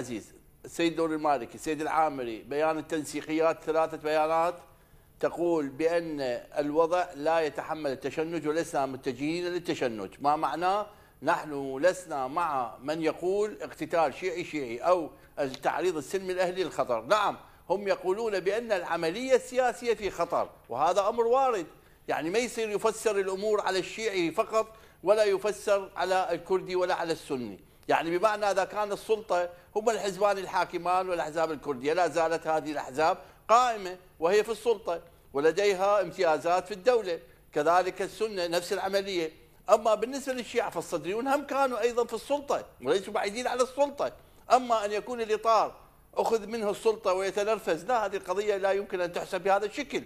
عزيز السيد نور المالكي السيد العامري بيان التنسيقيات ثلاثة بيانات تقول بأن الوضع لا يتحمل التشنج ولسنا متجهين للتشنج ما معناه نحن لسنا مع من يقول اقتتال شيعي شيعي أو التعريض السلمي الأهلي للخطر نعم هم يقولون بأن العملية السياسية في خطر وهذا أمر وارد يعني ما يصير يفسر الأمور على الشيعي فقط ولا يفسر على الكردي ولا على السني يعني بمعنى اذا كان السلطه هم الحزبان الحاكمان والاحزاب الكرديه لا زالت هذه الاحزاب قائمه وهي في السلطه ولديها امتيازات في الدوله كذلك السنه نفس العمليه اما بالنسبه للشيعه فالصدريون هم كانوا ايضا في السلطه وليسوا بعيدين على السلطه اما ان يكون الاطار اخذ منه السلطه ويتنرفز لا هذه القضيه لا يمكن ان تحسب بهذا الشكل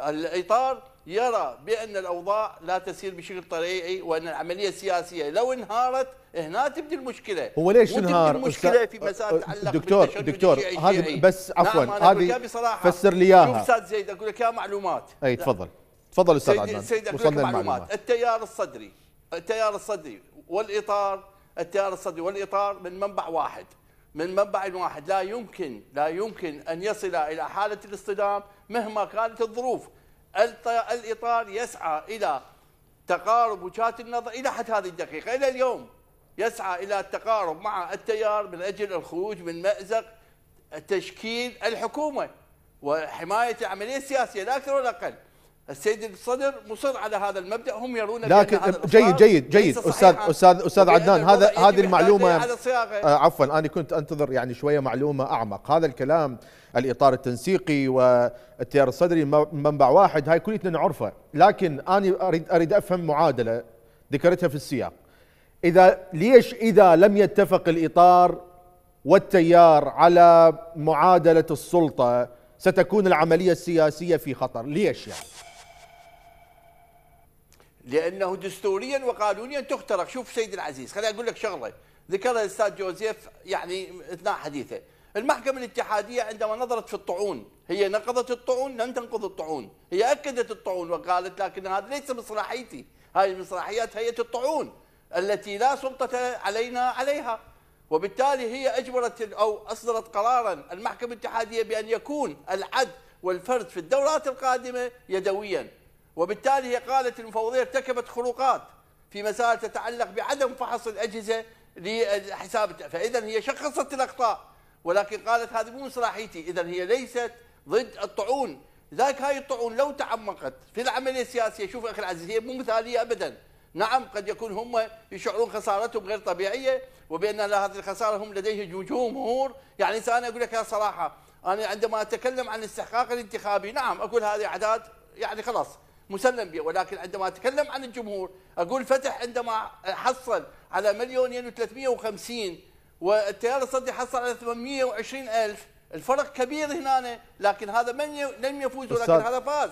الاطار يرى بأن الأوضاع لا تسير بشكل طبيعي وأن العملية السياسية لو انهارت هنا تبدي المشكلة هو ليش انهار المشكلة في مسائل تتعلق دكتور دكتور هذه نعم، بس عفوا نعم هذه فسر لي اياها شوف استاذ زيد اقول لك يا معلومات اي تفضل تفضل استاذ عدنان سيد اقول لك معلومات. معلومات التيار الصدري التيار الصدري والإطار التيار الصدري والإطار من منبع واحد من منبع واحد لا يمكن لا يمكن أن يصل إلى حالة الاصطدام مهما كانت الظروف الاطار يسعى الى تقارب وجهات النظر الى حد هذه الدقيقه الى اليوم يسعى الى التقارب مع التيار من اجل الخروج من مازق تشكيل الحكومه وحمايه العمليه السياسيه لا اكثر ولا اقل السيد الصدر مصر على هذا المبدا هم يرون لكن هذا جيد جيد جيد استاذ استاذ استاذ عدنان هذا هذه المعلومه آه عفوا انا كنت انتظر يعني شويه معلومه اعمق هذا الكلام الاطار التنسيقي والتيار الصدري منبع واحد هاي كليتنا نعرفه لكن انا اريد اريد افهم معادله ذكرتها في السياق اذا ليش اذا لم يتفق الاطار والتيار على معادله السلطه ستكون العمليه السياسيه في خطر ليش يعني لانه دستوريا وقانونيا تخترق شوف سيد العزيز خليني اقول لك شغله ذكرها الاستاذ جوزيف يعني اثناء حديثه المحكمه الاتحاديه عندما نظرت في الطعون هي نقضت الطعون لم تنقض الطعون هي اكدت الطعون وقالت لكن هذا ليس مصلحيتي هذه من هيئه الطعون التي لا سلطه علينا عليها وبالتالي هي اجبرت او اصدرت قرارا المحكمه الاتحاديه بان يكون العد والفرد في الدورات القادمه يدويا وبالتالي هي قالت المفوضيه ارتكبت خروقات في مسائل تتعلق بعدم فحص الاجهزه لحساب فاذا هي شخصت الاخطاء ولكن قالت هذه مو صلاحيتي اذا هي ليست ضد الطعون لذلك هاي الطعون لو تعمقت في العمليه السياسيه شوف اخي العزيز هي مو مثاليه ابدا نعم قد يكون هم يشعرون خسارتهم غير طبيعيه وبان هذه الخساره هم لديه جمهور يعني انا اقول لك يا صراحه انا عندما اتكلم عن الاستحقاق الانتخابي نعم اقول هذه اعداد يعني خلاص مسلم به ولكن عندما اتكلم عن الجمهور اقول فتح عندما حصل على مليون و350 والتيار الصدي حصل على 820 الف الفرق كبير هنا لكن هذا من لم يفوز ولكن هذا فاز